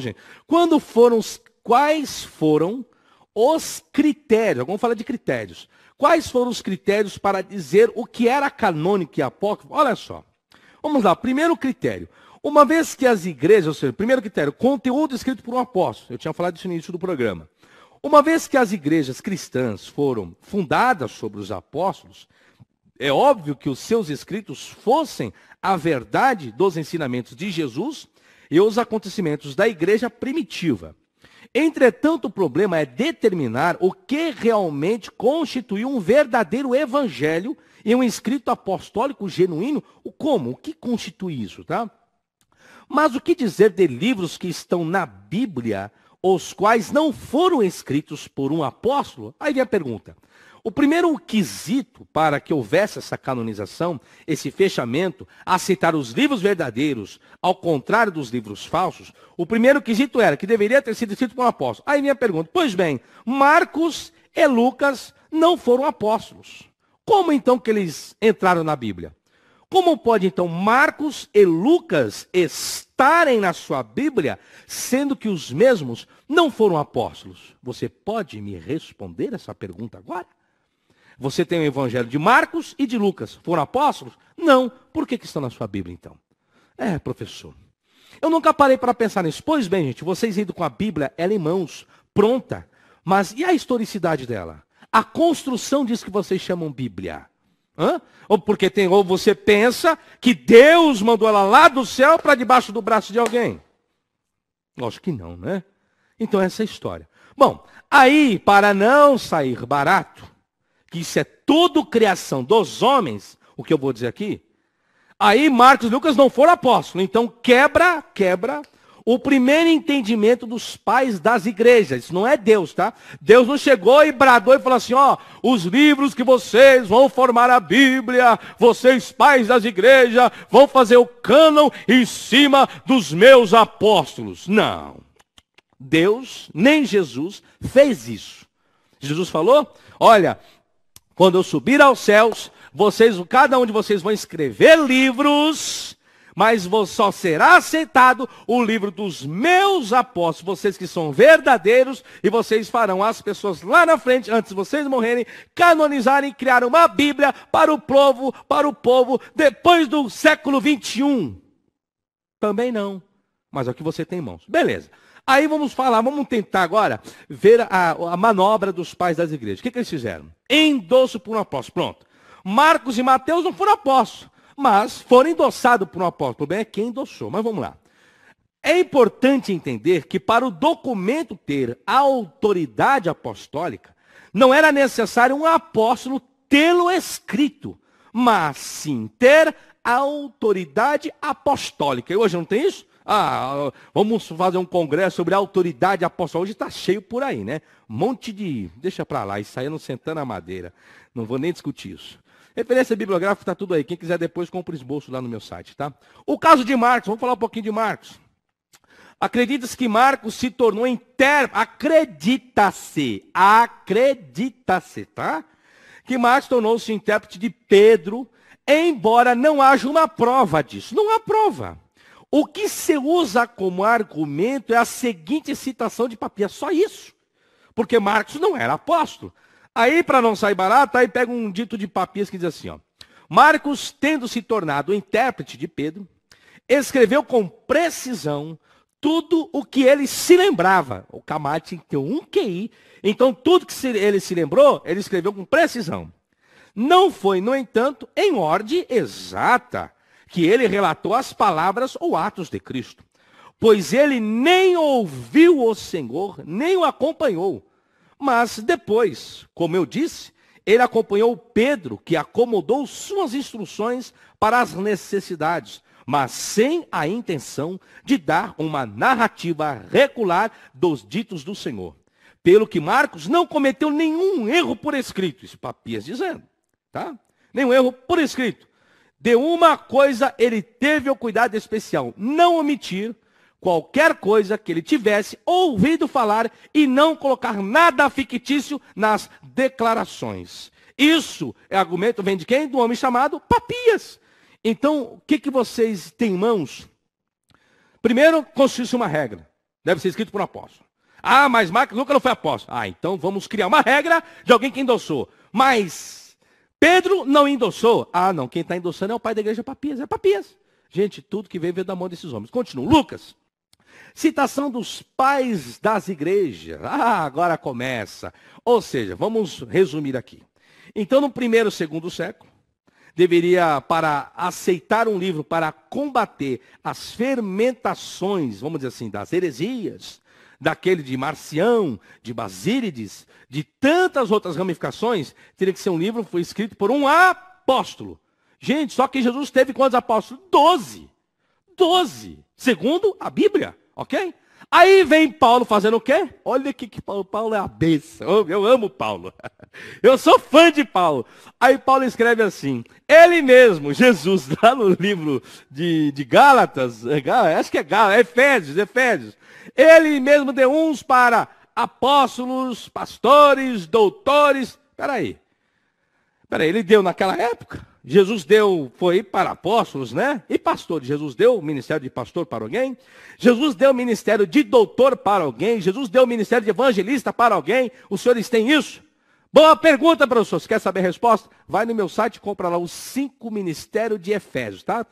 gente. Quando foram os, quais foram os critérios? Vamos falar de critérios. Quais foram os critérios para dizer o que era canônico e apócrifo? Olha só. Vamos lá. Primeiro critério. Uma vez que as igrejas, ou seja, primeiro critério, conteúdo escrito por um apóstolo. Eu tinha falado isso no início do programa. Uma vez que as igrejas cristãs foram fundadas sobre os apóstolos, é óbvio que os seus escritos fossem a verdade dos ensinamentos de Jesus e os acontecimentos da igreja primitiva. Entretanto, o problema é determinar o que realmente constitui um verdadeiro evangelho e um escrito apostólico genuíno. O como? O que constitui isso, tá? Mas o que dizer de livros que estão na Bíblia os quais não foram escritos por um apóstolo? Aí vem a pergunta. O primeiro quesito para que houvesse essa canonização, esse fechamento, aceitar os livros verdadeiros, ao contrário dos livros falsos, o primeiro quesito era que deveria ter sido escrito por um apóstolo. Aí minha pergunta, pois bem, Marcos e Lucas não foram apóstolos. Como então que eles entraram na Bíblia? Como pode então Marcos e Lucas estarem na sua Bíblia, sendo que os mesmos não foram apóstolos? Você pode me responder essa pergunta agora? Você tem o evangelho de Marcos e de Lucas. Foram apóstolos? Não. Por que, que estão na sua Bíblia então? É, professor. Eu nunca parei para pensar nisso. Pois bem, gente, vocês indo com a Bíblia, ela é em mãos, pronta. Mas e a historicidade dela? A construção diz que vocês chamam Bíblia. Hã? Ou porque tem, ou você pensa que Deus mandou ela lá do céu para debaixo do braço de alguém. Lógico que não, né? Então essa é a história. Bom, aí, para não sair barato, que isso é tudo criação dos homens, o que eu vou dizer aqui, aí Marcos e Lucas não foram apóstolos. Então quebra, quebra o primeiro entendimento dos pais das igrejas. Isso não é Deus, tá? Deus não chegou e bradou e falou assim, ó, os livros que vocês vão formar a Bíblia, vocês pais das igrejas, vão fazer o cânon em cima dos meus apóstolos. Não. Deus, nem Jesus, fez isso. Jesus falou, olha, quando eu subir aos céus, vocês, cada um de vocês vão escrever livros mas só será aceitado o livro dos meus apóstolos, vocês que são verdadeiros, e vocês farão as pessoas lá na frente, antes de vocês morrerem, canonizarem e criar uma Bíblia para o povo, para o povo, depois do século 21. Também não, mas é o que você tem em mãos. Beleza. Aí vamos falar, vamos tentar agora ver a, a manobra dos pais das igrejas. O que, que eles fizeram? Endosso por um apóstolo. Pronto. Marcos e Mateus não foram apóstolos mas foram endossados por um apóstolo. bem é quem endossou, mas vamos lá. É importante entender que para o documento ter a autoridade apostólica, não era necessário um apóstolo tê-lo escrito, mas sim ter a autoridade apostólica. E hoje não tem isso? Ah, vamos fazer um congresso sobre a autoridade apostólica. Hoje está cheio por aí, né? Um monte de. Deixa para lá, isso aí é não sentando a madeira. Não vou nem discutir isso. Referência bibliográfica está tudo aí. Quem quiser depois compra o esboço lá no meu site, tá? O caso de Marcos, vamos falar um pouquinho de Marcos. Acredita-se que Marcos se tornou intérprete. Acredita-se, acredita-se, tá? Que Marcos tornou-se intérprete de Pedro, embora não haja uma prova disso. Não há prova. O que se usa como argumento é a seguinte citação de Papias, é só isso. Porque Marcos não era apóstolo. Aí, para não sair barato, aí pega um dito de Papias que diz assim, ó. Marcos, tendo se tornado intérprete de Pedro, escreveu com precisão tudo o que ele se lembrava. O Camate tem um QI, então tudo que ele se lembrou, ele escreveu com precisão. Não foi, no entanto, em ordem exata que ele relatou as palavras ou atos de Cristo, pois ele nem ouviu o Senhor, nem o acompanhou mas depois, como eu disse, ele acompanhou Pedro, que acomodou suas instruções para as necessidades, mas sem a intenção de dar uma narrativa regular dos ditos do Senhor. Pelo que Marcos não cometeu nenhum erro por escrito, isso Papias dizendo, tá? Nenhum erro por escrito. De uma coisa ele teve o cuidado especial, não omitir qualquer coisa que ele tivesse ouvido falar e não colocar nada fictício nas declarações. Isso é argumento, vem de quem? Do homem chamado Papias. Então, o que, que vocês têm em mãos? Primeiro, constitui-se uma regra. Deve ser escrito por um apóstolo. Ah, mas Marcos nunca não foi apóstolo. Ah, então vamos criar uma regra de alguém que endossou. Mas Pedro não endossou. Ah, não, quem está endossando é o pai da igreja Papias. É Papias. Gente, tudo que vem veio da mão desses homens. Continua. Lucas. Citação dos pais das igrejas. Ah, agora começa. Ou seja, vamos resumir aqui. Então, no primeiro e segundo século, deveria, para aceitar um livro para combater as fermentações, vamos dizer assim, das heresias, daquele de Marcião, de Basílides, de tantas outras ramificações, teria que ser um livro que foi escrito por um apóstolo. Gente, só que Jesus teve quantos apóstolos? Doze. Doze, segundo a Bíblia. Ok? Aí vem Paulo fazendo o quê? Olha que, que Paulo, Paulo é a benção. Eu, eu amo Paulo. Eu sou fã de Paulo. Aí Paulo escreve assim: Ele mesmo, Jesus, lá no livro de, de Gálatas, é acho que é Gálatas, é Efésios, Efésios. Ele mesmo deu uns para apóstolos, pastores, doutores. Peraí. Peraí, ele deu naquela época? Jesus deu, foi para apóstolos, né? E pastor, Jesus deu o ministério de pastor para alguém. Jesus deu o ministério de doutor para alguém. Jesus deu o ministério de evangelista para alguém. Os senhores têm isso? Boa pergunta, professor. Você quer saber a resposta? Vai no meu site e compra lá os cinco ministérios de Efésios, tá?